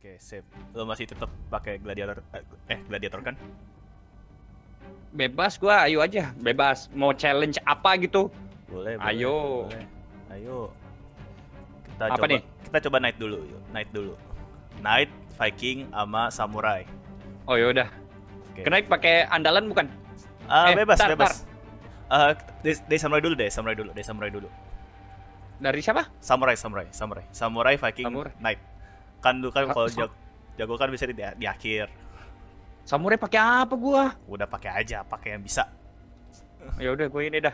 Oke, okay, save. Lo masih tetap pakai gladiator eh, eh gladiator kan? Bebas gua, ayo aja. Bebas. Mau challenge apa gitu? Boleh, boleh Ayo. Boleh. Ayo. Kita apa coba nih? kita coba knight dulu, yuk. Knight dulu. Knight, Viking sama samurai. Oh, ya udah. Okay. pakai andalan bukan? Uh, eh, bebas, tar, bebas. Eh, Uh, dari, samurai dulu deh, samurai dulu, dari samurai dulu. Dari siapa? Samurai, samurai, samurai. Samurai Viking samurai. Knight. Kan lu kan kalau jago, jago kan bisa di, di akhir. Samurai pakai apa gua? Udah pakai aja, pakai yang bisa. Ya udah gue ini dah.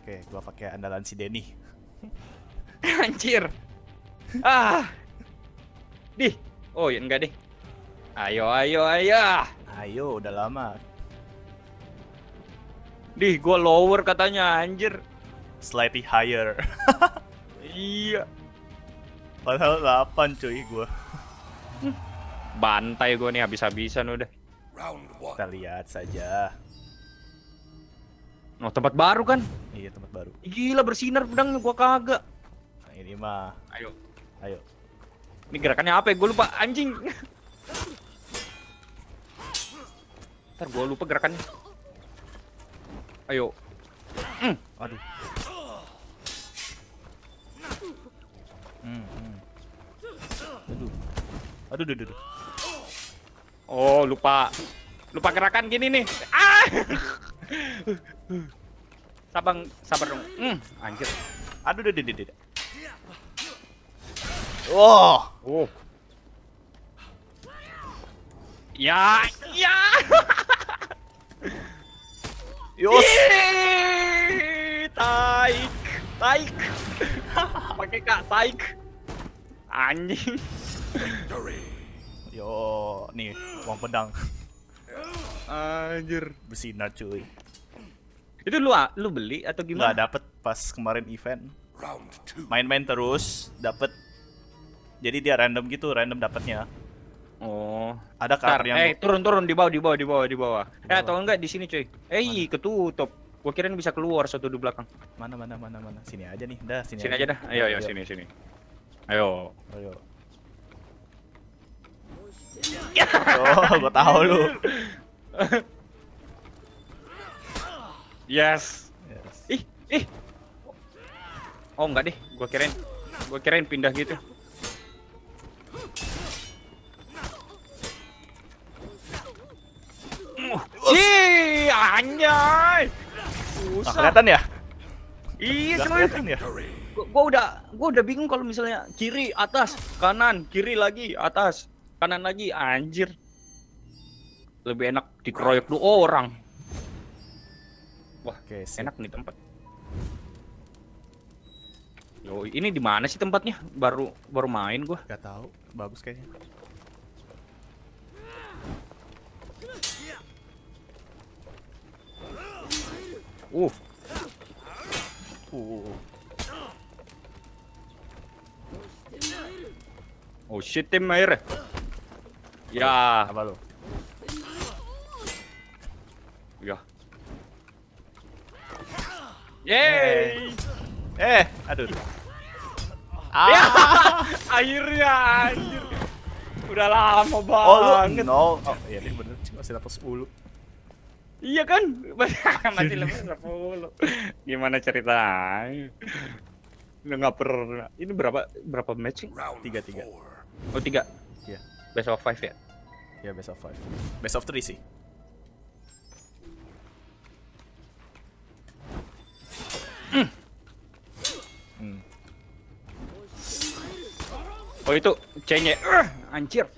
Oke, gua pakai andalan si Denny. Anjir. Ah. Di. Oh, ya enggak deh. Ayo, ayo, ayo. Ayo, udah lama. Di, gua lower katanya anjir slightly higher. iya. Padahal 8 cuy gue. Bantai gue nih habis-habisan udah. Kita lihat saja. Oh tempat baru kan? Iya tempat baru. Gila bersinar pedangnya gue kagak. Nah, ini mah. Ayo. Ayo. Ini gerakannya apa ya? Gue lupa anjing. Ntar gue lupa gerakannya. Ayo. Mm. Aduh. Hmm, hmm, Aduh. Aduh, aduh, aduh. Oh, lupa. Lupa gerakan gini nih. Ah! Sabang, sabar dong. Hmm, anjir. Aduh, aduh, aduh, aduh. Oh. Oh. Ya, ya. Yos. taik, taik. pakai kak saik anjing yo nih uang pedang anjir besina cuy itu lu lu beli atau gimana Gak dapet pas kemarin event main-main terus dapet jadi dia random gitu random dapetnya oh ada kar yang eh turun turun di bawah di bawah di bawah di bawah eh atau enggak di sini cuy eh ketutup Gua kirain bisa keluar satu di belakang. Mana mana mana mana. Sini aja nih. Dah, sini. Sini aja, aja dah. Ayo, ayo, sini sini. Ayo. Ayo. Oh, gua tahu lu. yes. yes. Ih, ih. Oh, enggak deh. Gua kirain gua kirain pindah gitu. Ih, anjay kelihatan ya? Iya, Kelihatan ya? Gu gua udah gua udah bingung kalau misalnya kiri, atas, kanan, kiri lagi, atas, kanan lagi, anjir. Lebih enak dikeroyok dulu orang. Wah, Oke, sip. enak nih tempat. Yo, ini di mana sih tempatnya? Baru baru main gua. Gak tahu. Bagus kayaknya. Uf. Uh. Oh shit, tim air. Ya. Apa lo? Ya. yay, eh, eh, aduh. Ya. Ah. Ya, akhirnya anjir. Udah lama banget. Oh, lu, no. Oh, iya, bener. Masih dapat 10. Iya kan? Masih lebih 10. Gimana ceritanya? Udah pernah. Ini berapa berapa match? Tiga tiga. Oh tiga. Iya. Yeah. Best of five ya? Iya yeah, best of five. Best of three sih. Hmm. Oh itu C-nya. Uh, anjir.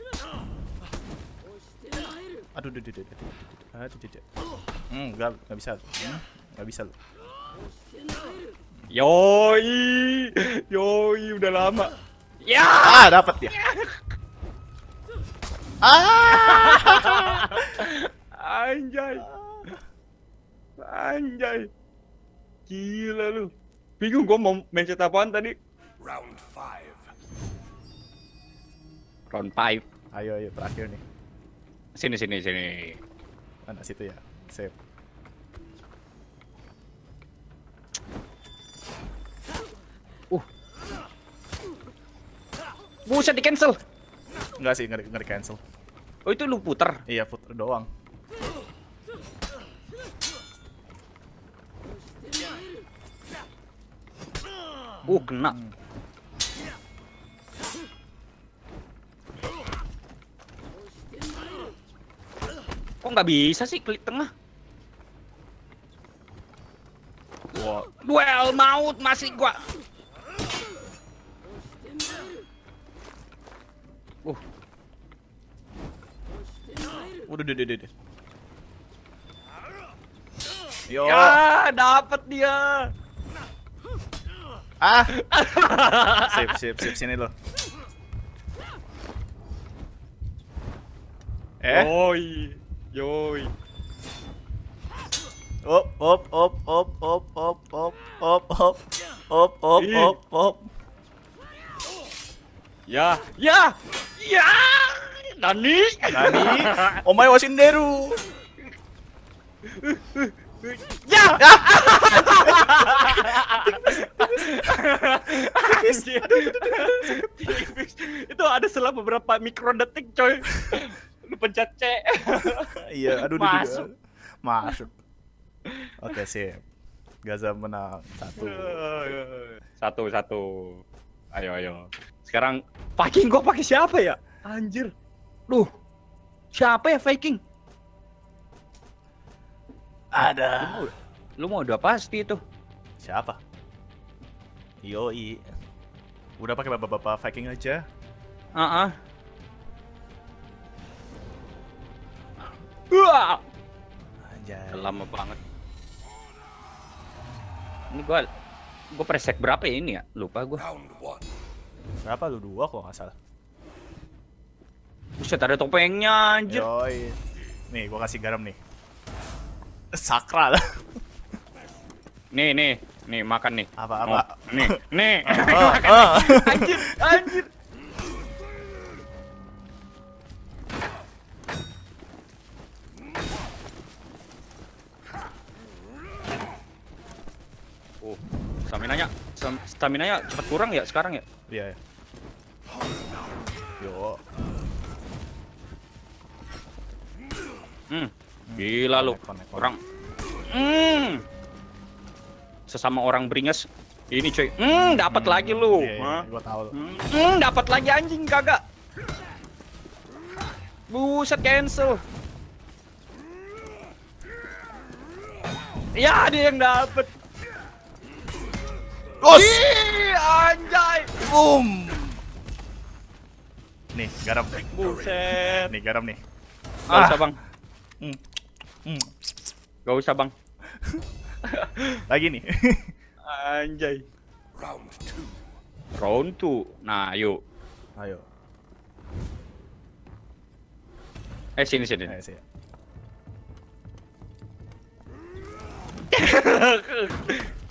Aduh, aduh, aduh, aduh. Aduh, tidak. Hmm, enggak, enggak bisa. Hmm, enggak bisa lo. Yoi. Yoi, udah lama. Ya, ah, dapat ya. Ah. Anjay. Anjay. Gila lu. Bingung gua mau mencet apaan tadi? Round 5. Round 5. Ayo ayo terakhir nih. Sini sini sini anak situ ya save uh buset di cancel Enggak sih ngeri ngeri cancel oh itu lu puter iya puter doang Oh, kena. Hmm. Kok nggak bisa sih klik tengah? Wah, wow. duel maut masih gua. Uh. Udah, udah, udah, udah. Yo. Ya, dapat dia. Ah. sip, sip, sip sini lo. Eh? Oi. Yoi. Op, op, op, op, op, op, op, op, op, op, op, op, op. Ya, ya, ya. Nani? Nani? Omae wa deru. Ya! Itu ada selang beberapa mikro detik coy pencet C. iya, aduh masuk. Masuk. Oke, sip. Gaza menang satu. Satu satu. Ayo ayo. Sekarang Viking gua pakai siapa ya? Anjir. Duh. Siapa ya Viking? Ada. Lu mau, lu mau udah pasti itu. Siapa? Yoi. Udah pakai bapak-bapak Viking aja. Heeh. uh -uh. Wah. Anjay. Lama banget. Ini gua gua presek berapa ya ini ya? Lupa gua. Berapa lu dua kok nggak salah. Buset ada topengnya anjir. Yoi. Nih gua kasih garam nih. Sakral. nih nih, nih makan nih. Apa apa? Oh. Nih, nih. Oh, oh. anjir, anjir. Oh, stamina-nya stamina-nya cepat kurang ya sekarang ya? Iya ya. Yo. Hmm. Gila lu. Kurang. Hmm. Sesama orang beringas. Ini cuy. Hmm, dapat hmm. lagi lu. Iya, iya, gua tahu. Hmm, dapat lagi anjing kagak. Buset cancel. Ya, dia yang dapat. Us. anjay. Boom. Nih, garam. Buset. Nih, garam nih. Gak ah. usah, Bang. Hmm. Hmm. Gak usah, Bang. Lagi nih. anjay. Round 2. Round 2. Nah, yuk. Ayo. Eh, sini sini. Ayo, sini.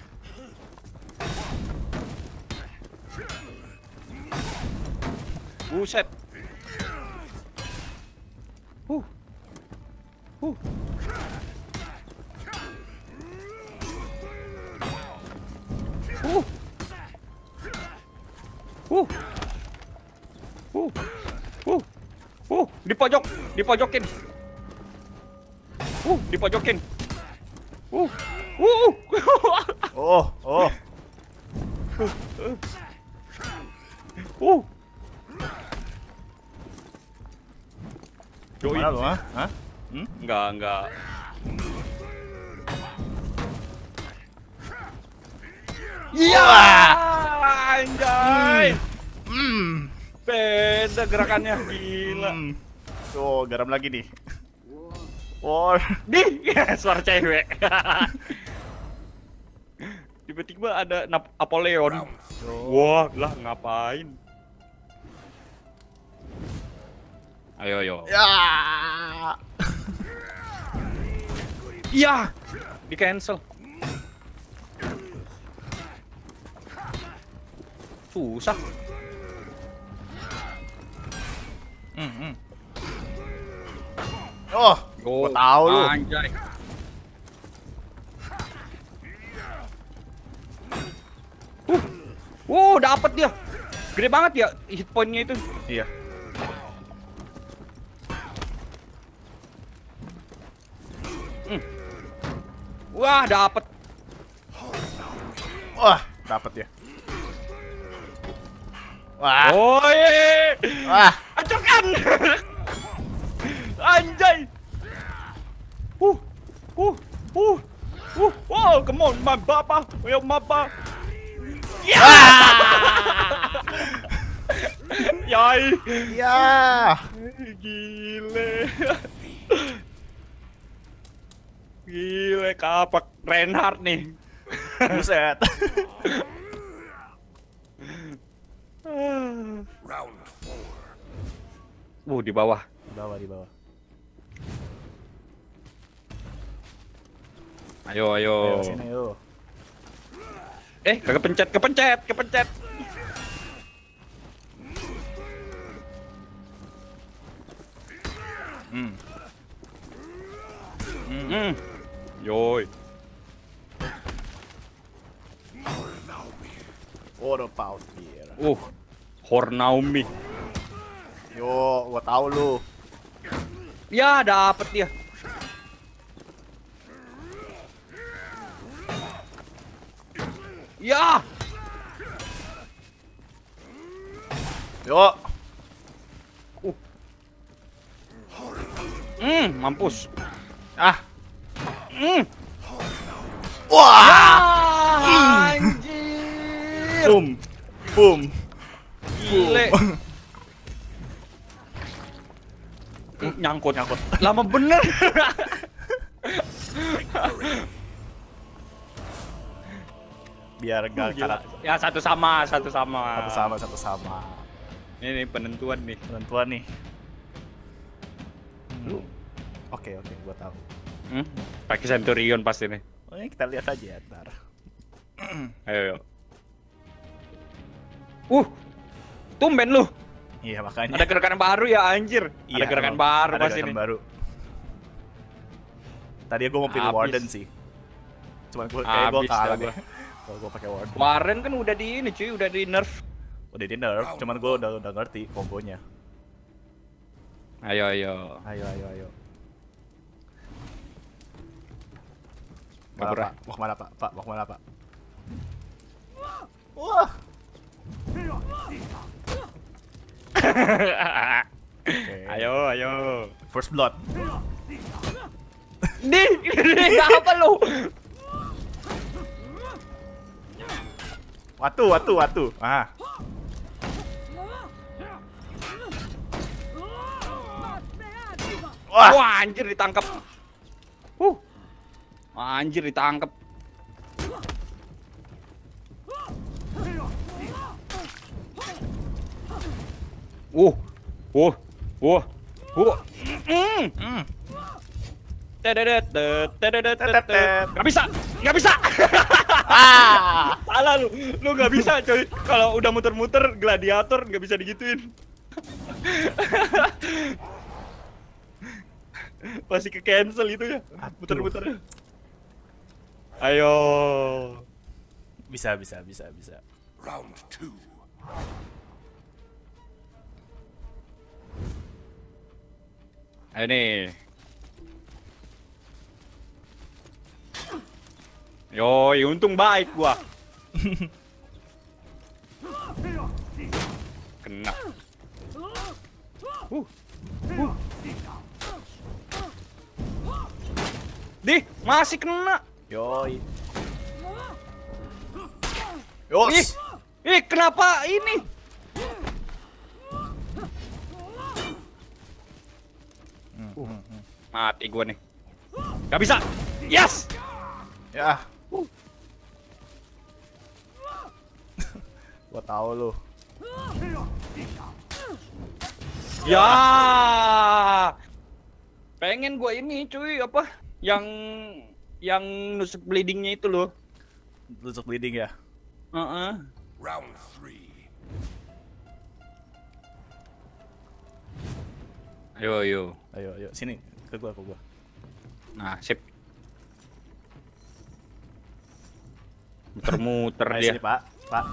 Buset. Huh. Huh. Huh. Huh. Huh. Huh. Huh, di pojok, di pojokin. Huh. Di pojokin. Huh. Huh. oh, oh. Uh. Oh. Doi. Mana lu, ha? ha? Hmm? Iya. Anjay. Hmm. Beda gerakannya hmm. gila. Hmm. Oh, garam lagi nih. Oh. Di, suara cewek. tiba-tiba ada Nap Napoleon. Wah, lah ngapain? Ayo, ayo. Ya. Iya. Di cancel. Susah. Hmm, hmm. Oh, gue tahu lu. Anjay. dapet dia. Gede banget ya hit pointnya itu. Iya. Hmm. Wah, dapet. Wah, dapet ya. Wah. Oh, iya. Wah. Acokan Anjay. Uh. Uh. Uh. Uh. Wow, come on, my papa. Yo, my papa. Ya. Yoi. Ya. Gile. Gile kapak Reinhardt nih. Buset. Round 4. Uh, di bawah. Di bawah, di bawah. Ayo, ayo. Ayo, sini, ayo. Eh, kepencet, kepencet, kepencet. Hmm. Hmm. hmm. Yoi. What about here? Uh, Hornaumi. Yo, gua tahu lu. Ya, dapet dia. Ja! Yo. Uh. Hmm, mampus. Ah. Hmm. Wah. Ya, anjir. Boom. Boom. Gile. nyangkut nyangkut. Lama bener. biar gak kalah Ya satu sama, satu sama. Satu sama, satu sama. Ini ini penentuan nih. Penentuan nih. Hmm. Lu hmm. Oke, okay, oke, okay, gua tahu. Hmm? Pakai Centurion pasti nih. Oh, ini kita lihat aja ya, ntar. ayo, ayo. Uh. Tumben lu. Iya, makanya. Ada gerakan baru ya anjir. Iya, ada gerakan emang. baru ada pasti gerakan nih. baru. Tadi gua mau pilih Warden sih. Cuman gua kayak gua kalah gua. kalau gue pakai ward. Warren kan udah di ini cuy, udah di nerf. Udah di nerf, oh. cuman gue udah udah ngerti kombonya. Ayo ayo. Ayo ayo ayo. Kabur pak, mau kemana pak? Pak, mau kemana pak? Wah. Ayo ayo. First blood. Di, ini apa lu? Watu, watu, watu. Ah. Wah, Wah anjir ditangkap. Huh. Anjir ditangkap. Uh. Uh. Uh. Uh. Mm. tedet, tedet, tedet, tedet, Gak bisa, gak bisa. ah salah lu. Lu nggak bisa coy. Kalau udah muter-muter gladiator nggak bisa digituin. Pasti ke cancel itu ya. Muter-muter. Ayo. Bisa, bisa, bisa, bisa. Round 2. Ayo nih. Yoi, untung baik gua. Kena. Uh. Uh. Di, masih kena. Yoi. Yos. Ih, ih kenapa ini? Uh. Mati gua nih. Gak bisa. Yes. Ya. Gua tahu lu. Ya. Pengen gua ini cuy apa yang yang nusuk bleedingnya itu loh. Nusuk bleeding ya? Uh -uh. Round three Ayo, ayo. Ayo, ayo. Sini. Ke gua, ke gua. Nah, sip. Muter-muter dia. Sini, Pak. Pak.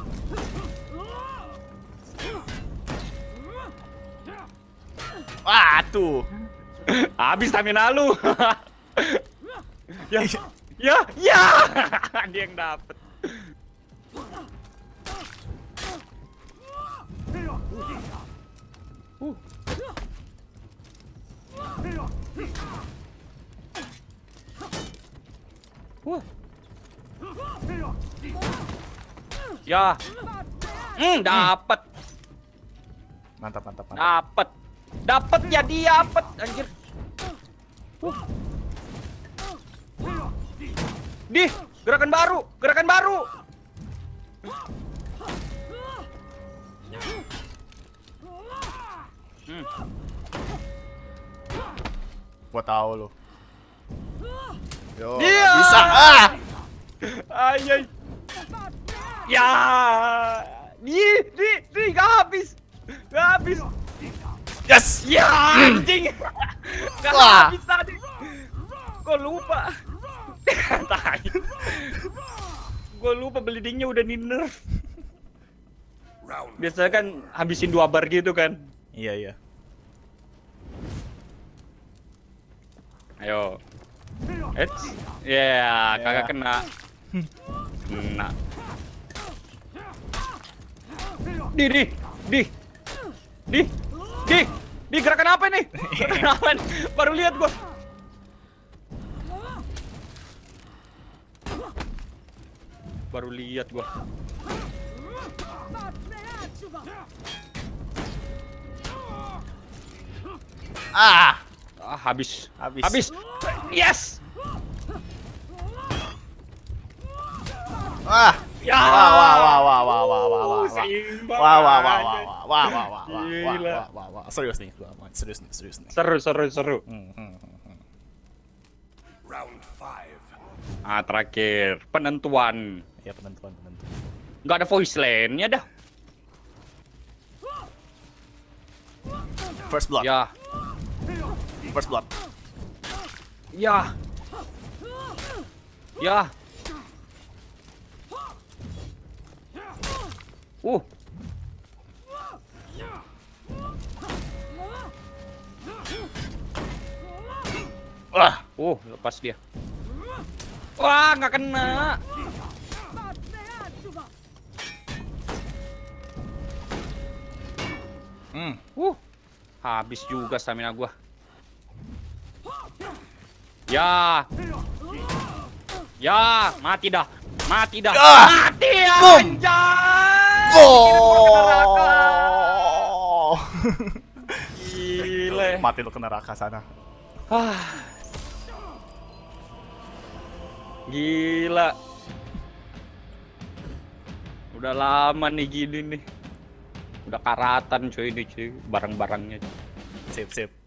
Ah, tuh. Habis stamina lu. ya, ya, ya. Dia yang dapat. Ya. Hmm, dapat. Mantap, mantap, mantap. Dapat. Dapat ya dia, dapat anjir. Uh. Di, gerakan baru, gerakan baru. Hmm. Gua tahu lo. Yo, dia. bisa. Ah. Ayai. Ya. Di, di, di, gak habis. Gak habis. Yes. Ya hmm. anjing. Gak bisa tadi. Gua lupa. Tahan! Gua lupa bleedingnya udah di nerf. Biasanya kan habisin dua bar gitu kan. Iya, iya. Ayo. Eh, yeah, yeah, kagak kena. kena. Di, di, di, di, di. Di gerakan apa ini? Kenalan. Baru lihat gua. Baru lihat gua. Ah. Ah, habis. Habis. Habis. Yes. Ah. Ya. Wah, wah, wah, wah, wah, wah, wah, wah, oh, wah, wah, wah, wah, wah, wah, wah, wah, wah, wah, wah, wah, serius nih, gua main serius nih, serius nih. Seru, seru, seru. Hmm, hmm, hmm, hmm. Round five. Ah, terakhir penentuan. Ya penentuan, penentuan. Gak ada voice line ya dah. First blood. Ya. First blood. Ya. Ya. Uh. Wah, uh, lepas dia. Wah, nggak kena. Hmm, uh, habis juga stamina gua. Ya, ya, mati dah, mati dah, ah! mati anjay. Boom. Gile. Ya. Mati lu ke neraka sana. Ah. Gila. Udah lama nih gini nih. Udah karatan cuy ini cuy barang-barangnya. Sip sip.